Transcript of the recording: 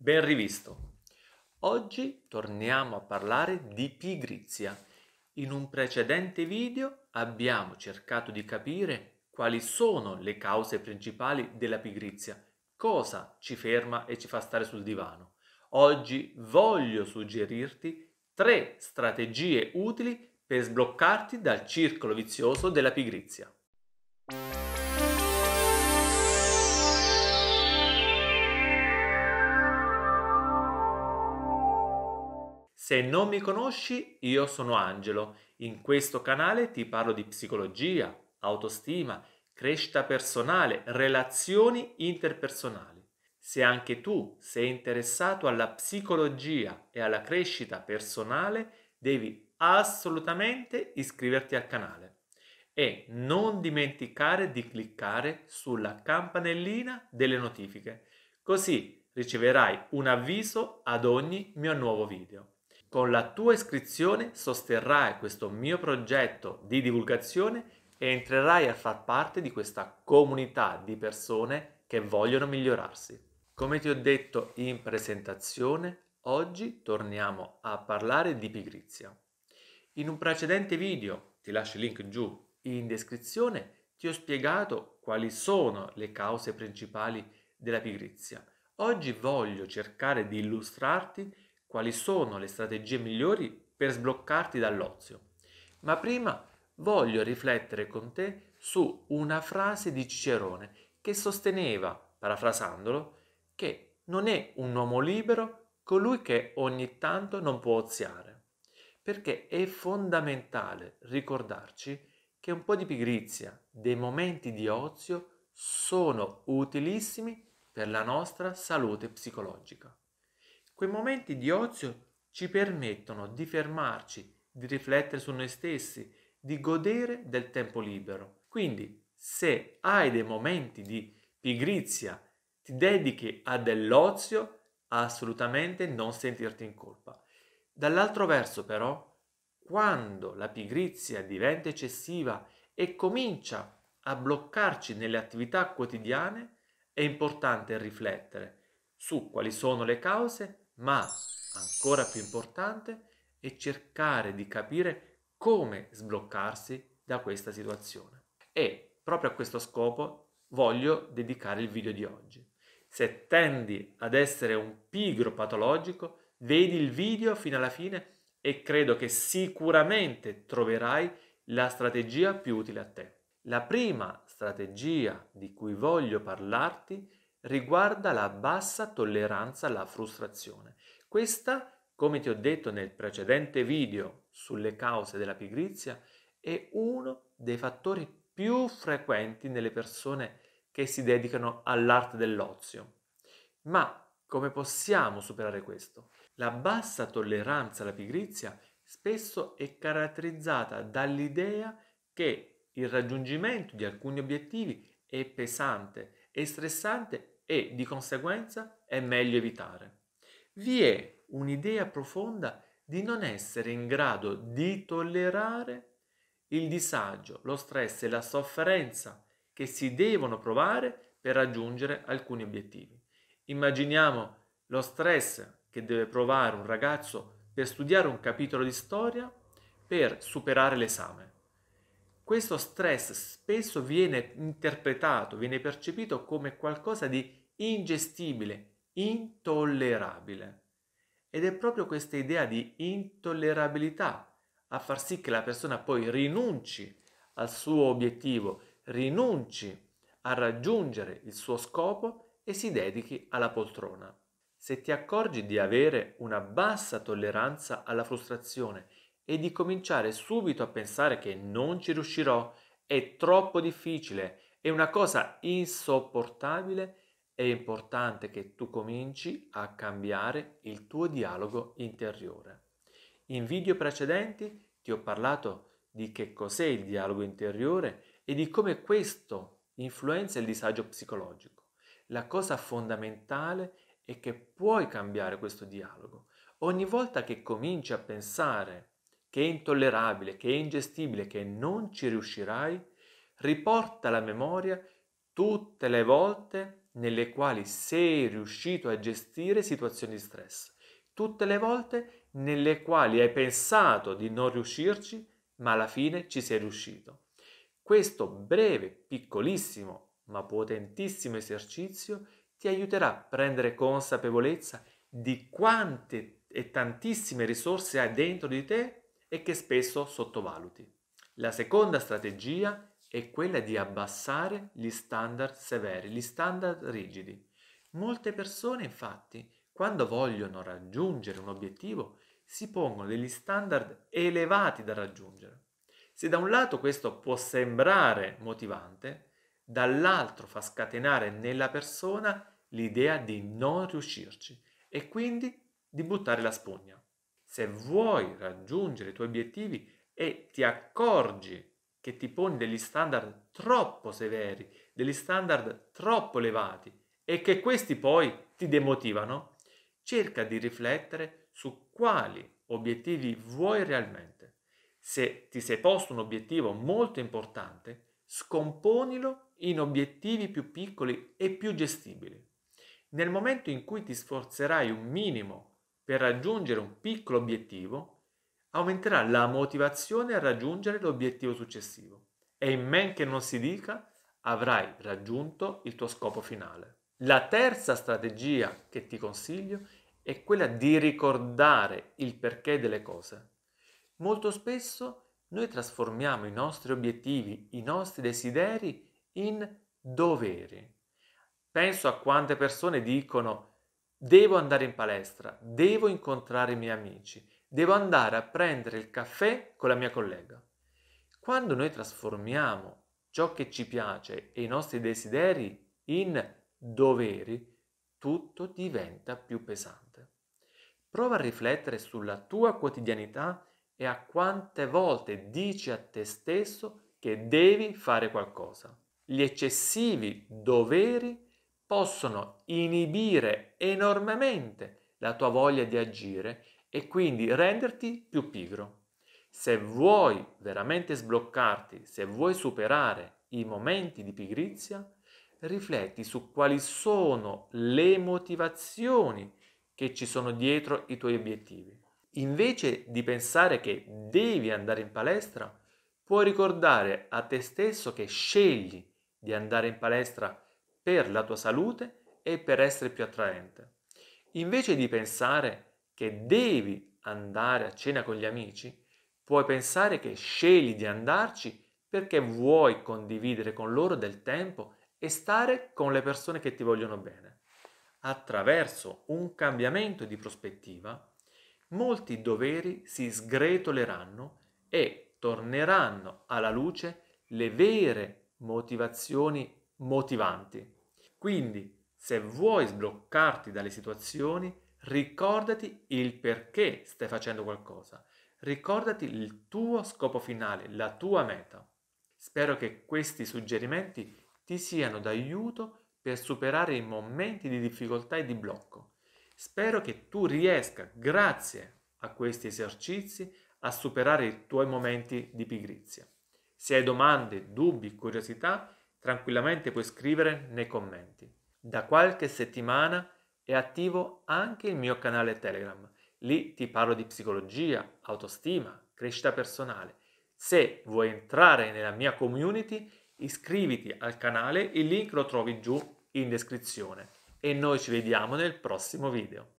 Ben rivisto. Oggi torniamo a parlare di pigrizia. In un precedente video abbiamo cercato di capire quali sono le cause principali della pigrizia, cosa ci ferma e ci fa stare sul divano. Oggi voglio suggerirti tre strategie utili per sbloccarti dal circolo vizioso della pigrizia. Se non mi conosci, io sono Angelo. In questo canale ti parlo di psicologia, autostima, crescita personale, relazioni interpersonali. Se anche tu sei interessato alla psicologia e alla crescita personale, devi assolutamente iscriverti al canale e non dimenticare di cliccare sulla campanellina delle notifiche, così riceverai un avviso ad ogni mio nuovo video. Con la tua iscrizione sosterrai questo mio progetto di divulgazione e entrerai a far parte di questa comunità di persone che vogliono migliorarsi. Come ti ho detto in presentazione, oggi torniamo a parlare di pigrizia. In un precedente video, ti lascio il link giù in descrizione, ti ho spiegato quali sono le cause principali della pigrizia. Oggi voglio cercare di illustrarti quali sono le strategie migliori per sbloccarti dall'ozio. Ma prima voglio riflettere con te su una frase di Cicerone che sosteneva, parafrasandolo, che non è un uomo libero colui che ogni tanto non può oziare, perché è fondamentale ricordarci che un po' di pigrizia, dei momenti di ozio, sono utilissimi per la nostra salute psicologica. Quei momenti di ozio ci permettono di fermarci, di riflettere su noi stessi, di godere del tempo libero. Quindi, se hai dei momenti di pigrizia, ti dedichi a dell'ozio, assolutamente non sentirti in colpa. Dall'altro verso, però, quando la pigrizia diventa eccessiva e comincia a bloccarci nelle attività quotidiane, è importante riflettere su quali sono le cause ma ancora più importante è cercare di capire come sbloccarsi da questa situazione. E proprio a questo scopo voglio dedicare il video di oggi. Se tendi ad essere un pigro patologico, vedi il video fino alla fine e credo che sicuramente troverai la strategia più utile a te. La prima strategia di cui voglio parlarti è riguarda la bassa tolleranza alla frustrazione. Questa, come ti ho detto nel precedente video sulle cause della pigrizia, è uno dei fattori più frequenti nelle persone che si dedicano all'arte dell'ozio. Ma come possiamo superare questo? La bassa tolleranza alla pigrizia spesso è caratterizzata dall'idea che il raggiungimento di alcuni obiettivi è pesante è stressante e di conseguenza è meglio evitare. Vi è un'idea profonda di non essere in grado di tollerare il disagio, lo stress e la sofferenza che si devono provare per raggiungere alcuni obiettivi. Immaginiamo lo stress che deve provare un ragazzo per studiare un capitolo di storia per superare l'esame questo stress spesso viene interpretato, viene percepito come qualcosa di ingestibile, intollerabile. Ed è proprio questa idea di intollerabilità a far sì che la persona poi rinunci al suo obiettivo, rinunci a raggiungere il suo scopo e si dedichi alla poltrona. Se ti accorgi di avere una bassa tolleranza alla frustrazione e di cominciare subito a pensare che non ci riuscirò, è troppo difficile, è una cosa insopportabile, è importante che tu cominci a cambiare il tuo dialogo interiore. In video precedenti ti ho parlato di che cos'è il dialogo interiore e di come questo influenza il disagio psicologico. La cosa fondamentale è che puoi cambiare questo dialogo. Ogni volta che cominci a pensare che è intollerabile, che è ingestibile, che non ci riuscirai, riporta alla memoria tutte le volte nelle quali sei riuscito a gestire situazioni di stress, tutte le volte nelle quali hai pensato di non riuscirci, ma alla fine ci sei riuscito. Questo breve, piccolissimo, ma potentissimo esercizio ti aiuterà a prendere consapevolezza di quante e tantissime risorse hai dentro di te e che spesso sottovaluti. La seconda strategia è quella di abbassare gli standard severi, gli standard rigidi. Molte persone infatti, quando vogliono raggiungere un obiettivo, si pongono degli standard elevati da raggiungere. Se da un lato questo può sembrare motivante, dall'altro fa scatenare nella persona l'idea di non riuscirci e quindi di buttare la spugna. Se vuoi raggiungere i tuoi obiettivi e ti accorgi che ti poni degli standard troppo severi, degli standard troppo elevati e che questi poi ti demotivano, cerca di riflettere su quali obiettivi vuoi realmente. Se ti sei posto un obiettivo molto importante, scomponilo in obiettivi più piccoli e più gestibili. Nel momento in cui ti sforzerai un minimo per raggiungere un piccolo obiettivo, aumenterà la motivazione a raggiungere l'obiettivo successivo e in men che non si dica avrai raggiunto il tuo scopo finale. La terza strategia che ti consiglio è quella di ricordare il perché delle cose. Molto spesso noi trasformiamo i nostri obiettivi, i nostri desideri in doveri. Penso a quante persone dicono devo andare in palestra, devo incontrare i miei amici, devo andare a prendere il caffè con la mia collega. Quando noi trasformiamo ciò che ci piace e i nostri desideri in doveri, tutto diventa più pesante. Prova a riflettere sulla tua quotidianità e a quante volte dici a te stesso che devi fare qualcosa. Gli eccessivi doveri possono inibire enormemente la tua voglia di agire e quindi renderti più pigro. Se vuoi veramente sbloccarti, se vuoi superare i momenti di pigrizia, rifletti su quali sono le motivazioni che ci sono dietro i tuoi obiettivi. Invece di pensare che devi andare in palestra, puoi ricordare a te stesso che scegli di andare in palestra per la tua salute e per essere più attraente. Invece di pensare che devi andare a cena con gli amici, puoi pensare che scegli di andarci perché vuoi condividere con loro del tempo e stare con le persone che ti vogliono bene. Attraverso un cambiamento di prospettiva, molti doveri si sgretoleranno e torneranno alla luce le vere motivazioni motivanti. Quindi, se vuoi sbloccarti dalle situazioni, ricordati il perché stai facendo qualcosa, ricordati il tuo scopo finale, la tua meta. Spero che questi suggerimenti ti siano d'aiuto per superare i momenti di difficoltà e di blocco. Spero che tu riesca, grazie a questi esercizi, a superare i tuoi momenti di pigrizia. Se hai domande, dubbi, curiosità, Tranquillamente puoi scrivere nei commenti. Da qualche settimana è attivo anche il mio canale Telegram. Lì ti parlo di psicologia, autostima, crescita personale. Se vuoi entrare nella mia community, iscriviti al canale, il link lo trovi giù in descrizione e noi ci vediamo nel prossimo video.